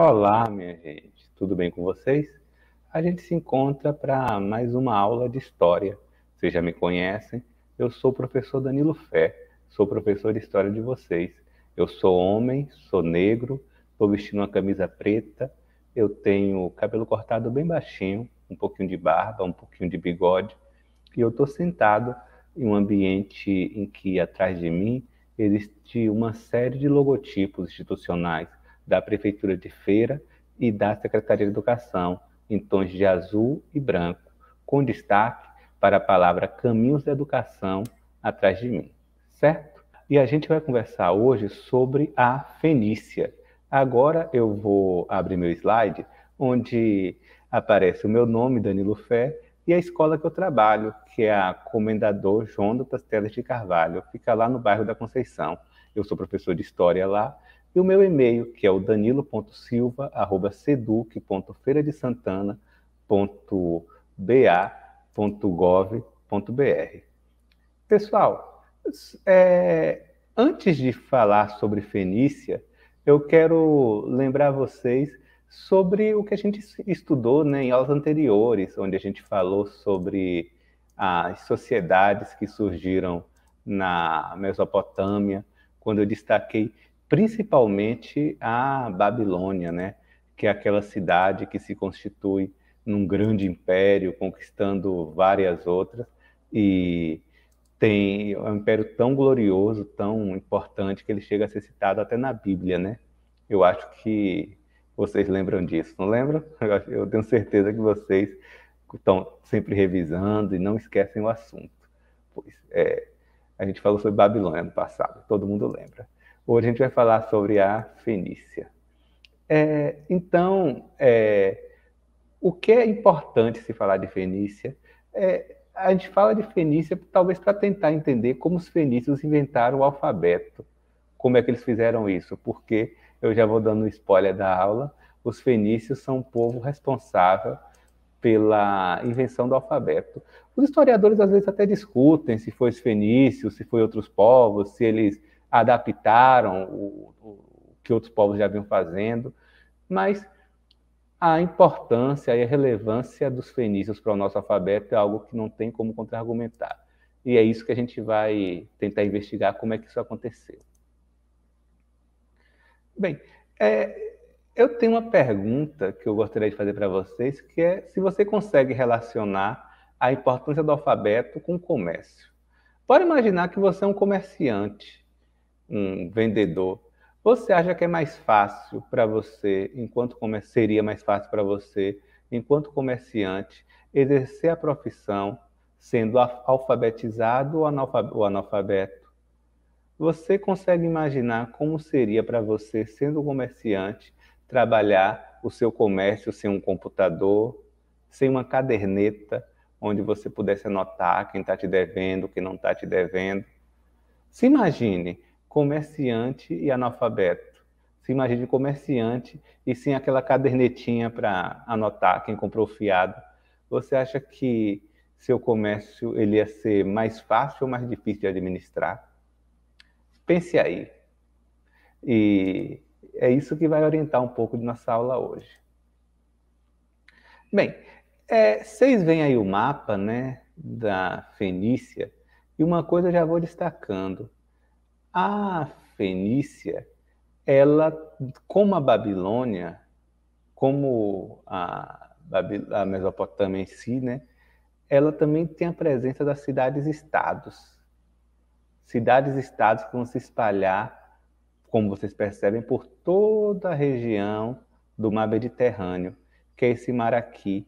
Olá, minha gente, tudo bem com vocês? A gente se encontra para mais uma aula de história. Vocês já me conhecem, eu sou o professor Danilo Fé, sou professor de história de vocês. Eu sou homem, sou negro, estou vestindo uma camisa preta, eu tenho cabelo cortado bem baixinho, um pouquinho de barba, um pouquinho de bigode, e eu estou sentado em um ambiente em que atrás de mim existe uma série de logotipos institucionais da Prefeitura de Feira e da Secretaria de Educação, em tons de azul e branco, com destaque para a palavra Caminhos da Educação atrás de mim, certo? E a gente vai conversar hoje sobre a Fenícia. Agora eu vou abrir meu slide, onde aparece o meu nome, Danilo Fé, e a escola que eu trabalho, que é a Comendador João das Telas de Carvalho, fica lá no bairro da Conceição. Eu sou professor de História lá e o meu e-mail, que é o danilo.silva.seduc.feiradesantana.ba.gov.br. Pessoal, é, antes de falar sobre Fenícia, eu quero lembrar vocês sobre o que a gente estudou né, em aulas anteriores, onde a gente falou sobre as sociedades que surgiram na Mesopotâmia, quando eu destaquei principalmente a Babilônia, né? que é aquela cidade que se constitui num grande império, conquistando várias outras, e tem é um império tão glorioso, tão importante, que ele chega a ser citado até na Bíblia, né? Eu acho que vocês lembram disso, não lembram? Eu tenho certeza que vocês estão sempre revisando e não esquecem o assunto. Pois é, a gente falou sobre Babilônia no passado, todo mundo lembra. Hoje a gente vai falar sobre a Fenícia. É, então, é, o que é importante se falar de Fenícia? É, a gente fala de Fenícia talvez para tentar entender como os fenícios inventaram o alfabeto. Como é que eles fizeram isso? Porque, eu já vou dando um spoiler da aula, os fenícios são o povo responsável pela invenção do alfabeto. Os historiadores às vezes até discutem se foi os fenícios, se foi outros povos, se eles adaptaram o, o que outros povos já vinham fazendo, mas a importância e a relevância dos fenícios para o nosso alfabeto é algo que não tem como contra-argumentar. E é isso que a gente vai tentar investigar como é que isso aconteceu. Bem, é, eu tenho uma pergunta que eu gostaria de fazer para vocês, que é se você consegue relacionar a importância do alfabeto com o comércio. Pode imaginar que você é um comerciante um vendedor, você acha que é mais fácil para você, enquanto seria mais fácil para você, enquanto comerciante, exercer a profissão sendo alfabetizado ou analfabeto? Você consegue imaginar como seria para você, sendo comerciante, trabalhar o seu comércio sem um computador, sem uma caderneta, onde você pudesse anotar quem está te devendo, quem não está te devendo? Se imagine comerciante e analfabeto. Se imagine comerciante e sem aquela cadernetinha para anotar quem comprou fiado. Você acha que seu comércio ele ia ser mais fácil ou mais difícil de administrar? Pense aí. E é isso que vai orientar um pouco de nossa aula hoje. Bem, é, vocês veem aí o mapa né, da Fenícia, e uma coisa eu já vou destacando a Fenícia, ela, como a Babilônia, como a, Babil a Mesopotâmia em si, né, ela também tem a presença das cidades-estados. Cidades-estados que vão se espalhar, como vocês percebem, por toda a região do mar Mediterrâneo, que é esse mar aqui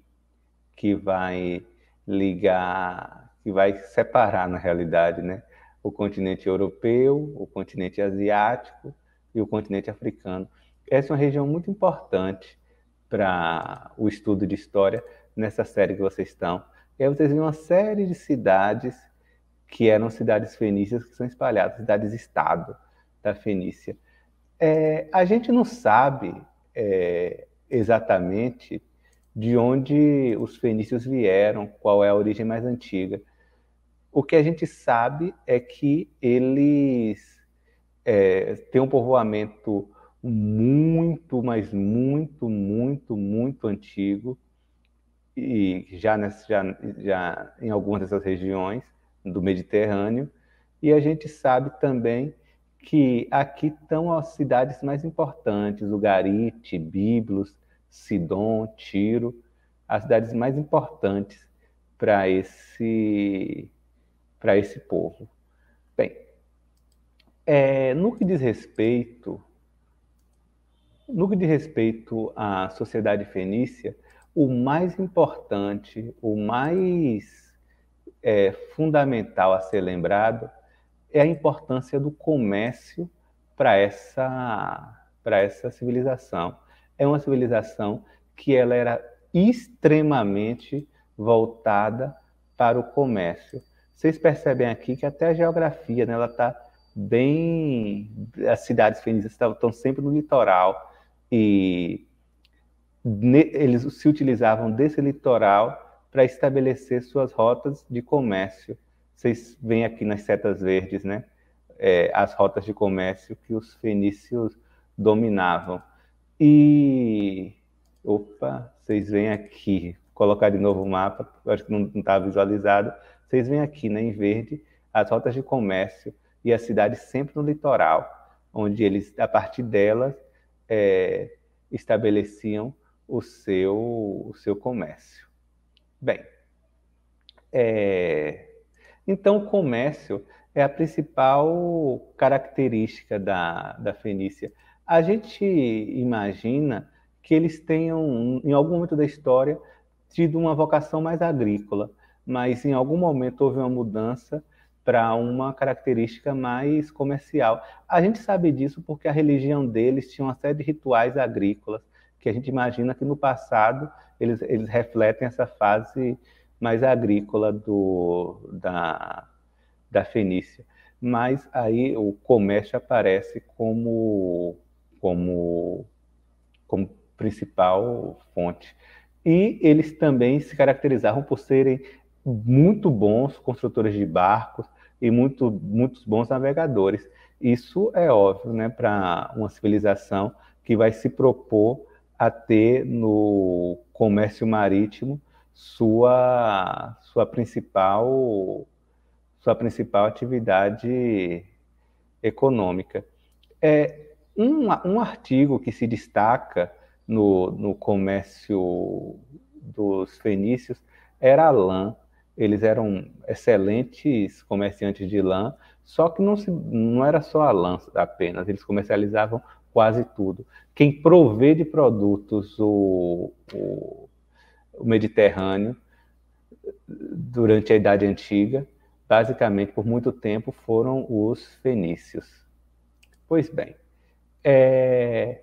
que vai ligar, que vai separar na realidade, né, o continente europeu, o continente asiático e o continente africano. Essa é uma região muito importante para o estudo de história nessa série que vocês estão. E aí vocês veem uma série de cidades que eram cidades fenícias que são espalhadas, cidades-estado da Fenícia. É, a gente não sabe é, exatamente de onde os fenícios vieram, qual é a origem mais antiga. O que a gente sabe é que eles é, têm um povoamento muito, mas muito, muito, muito antigo, e já, nessa, já, já em algumas dessas regiões do Mediterrâneo. E a gente sabe também que aqui estão as cidades mais importantes, Ugarite, Biblos, Sidon, Tiro, as cidades mais importantes para esse para esse povo. Bem, é, no que diz respeito no que diz respeito à sociedade fenícia, o mais importante, o mais é, fundamental a ser lembrado é a importância do comércio para essa para essa civilização. É uma civilização que ela era extremamente voltada para o comércio. Vocês percebem aqui que até a geografia, né, ela está bem. As cidades fenícias estão, sempre no litoral e eles se utilizavam desse litoral para estabelecer suas rotas de comércio. Vocês veem aqui nas setas verdes, né? É, as rotas de comércio que os fenícios dominavam. E. Opa, vocês veem aqui, Vou colocar de novo o mapa, acho que não está visualizado vocês veem aqui, né, em verde, as rotas de comércio e a cidade sempre no litoral, onde eles, a partir delas, é, estabeleciam o seu, o seu comércio. Bem, é, então o comércio é a principal característica da, da Fenícia. A gente imagina que eles tenham, em algum momento da história, tido uma vocação mais agrícola, mas em algum momento houve uma mudança para uma característica mais comercial. A gente sabe disso porque a religião deles tinha uma série de rituais agrícolas que a gente imagina que no passado eles, eles refletem essa fase mais agrícola do, da, da Fenícia. Mas aí o comércio aparece como, como, como principal fonte. E eles também se caracterizavam por serem muito bons construtores de barcos e muito, muitos bons navegadores. Isso é óbvio né, para uma civilização que vai se propor a ter no comércio marítimo sua, sua, principal, sua principal atividade econômica. É, um, um artigo que se destaca no, no comércio dos fenícios era a lã eles eram excelentes comerciantes de lã, só que não, se, não era só a lã apenas, eles comercializavam quase tudo. Quem provê de produtos o, o, o Mediterrâneo durante a Idade Antiga, basicamente por muito tempo, foram os fenícios. Pois bem, é,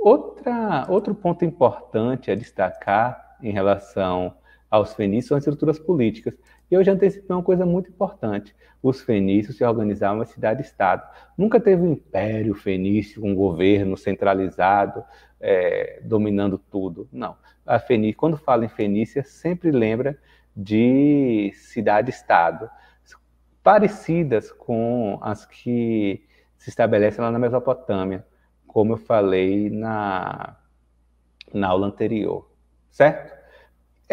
outra, outro ponto importante a destacar em relação aos fenícios são as estruturas políticas. E eu já antecipei uma coisa muito importante. Os fenícios se organizavam em cidade-estado. Nunca teve um império fenício, um governo centralizado, é, dominando tudo. Não. A Fenícia, quando fala em Fenícia, sempre lembra de cidade-estado, parecidas com as que se estabelecem lá na Mesopotâmia, como eu falei na, na aula anterior. Certo?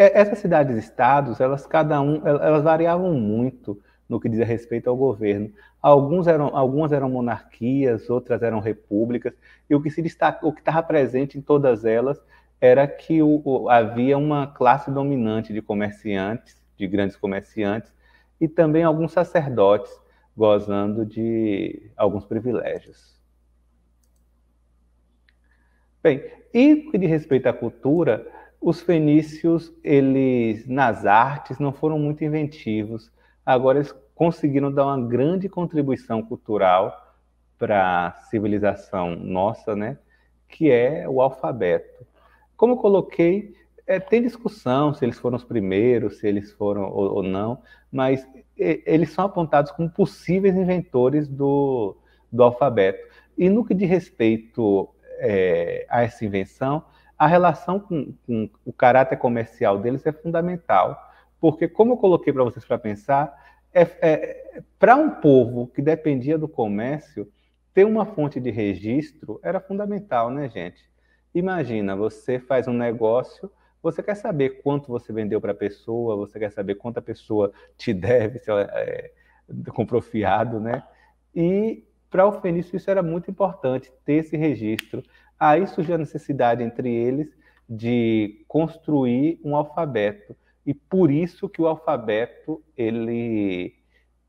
É, essas cidades-estados, elas cada um, elas variavam muito no que diz respeito ao governo. Eram, algumas eram monarquias, outras eram repúblicas, e o que se destaca, o que estava presente em todas elas era que o, o, havia uma classe dominante de comerciantes, de grandes comerciantes, e também alguns sacerdotes gozando de alguns privilégios. Bem, e no que diz respeito à cultura, os fenícios, eles nas artes não foram muito inventivos. Agora eles conseguiram dar uma grande contribuição cultural para a civilização nossa, né? Que é o alfabeto. Como coloquei, é, tem discussão se eles foram os primeiros, se eles foram ou, ou não, mas e, eles são apontados como possíveis inventores do, do alfabeto. E no que diz respeito é, a essa invenção, a relação com, com o caráter comercial deles é fundamental, porque, como eu coloquei para vocês para pensar, é, é, para um povo que dependia do comércio, ter uma fonte de registro era fundamental, né, gente? Imagina, você faz um negócio, você quer saber quanto você vendeu para a pessoa, você quer saber quanto a pessoa te deve, se ela é, comprou fiado, né? E para o Fenício isso era muito importante, ter esse registro. Aí surgiu a necessidade entre eles de construir um alfabeto e por isso que o alfabeto ele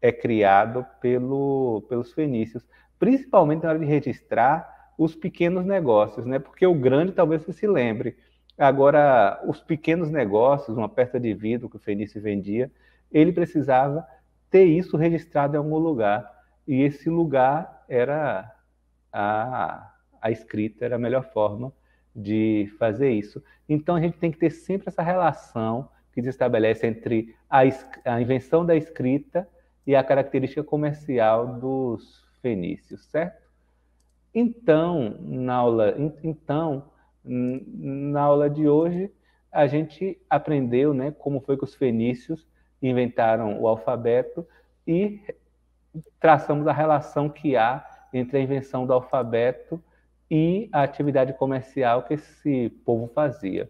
é criado pelo, pelos fenícios, principalmente na hora de registrar os pequenos negócios, né? Porque o grande talvez você se lembre. Agora, os pequenos negócios, uma peça de vidro que o fenício vendia, ele precisava ter isso registrado em algum lugar. E esse lugar era a a escrita era a melhor forma de fazer isso. Então a gente tem que ter sempre essa relação que se estabelece entre a, a invenção da escrita e a característica comercial dos fenícios, certo? Então, na aula, então, na aula de hoje, a gente aprendeu né, como foi que os fenícios inventaram o alfabeto e traçamos a relação que há entre a invenção do alfabeto e a atividade comercial que esse povo fazia.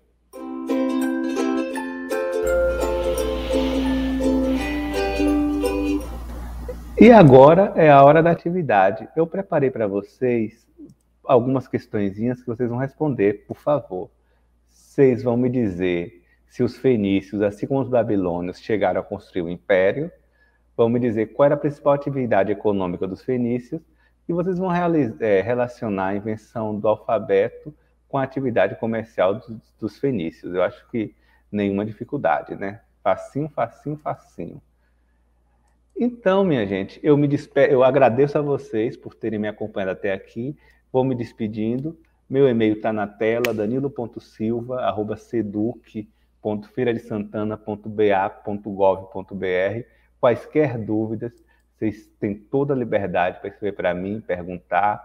E agora é a hora da atividade. Eu preparei para vocês algumas questõezinhas que vocês vão responder, por favor. Vocês vão me dizer se os fenícios, assim como os babilônios, chegaram a construir o império. Vão me dizer qual era a principal atividade econômica dos fenícios e vocês vão é, relacionar a invenção do alfabeto com a atividade comercial dos fenícios. Eu acho que nenhuma dificuldade, né? Facinho, facinho, facinho. Então, minha gente, eu me despe... eu agradeço a vocês por terem me acompanhado até aqui. Vou me despedindo. Meu e-mail está na tela, danilo.silva@seduc.feiradeSantana.ba.gov.br. Quaisquer dúvidas, vocês têm toda a liberdade para escrever para mim, perguntar,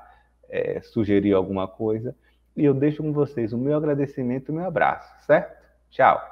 é, sugerir alguma coisa. E eu deixo com vocês o meu agradecimento e o meu abraço, certo? Tchau!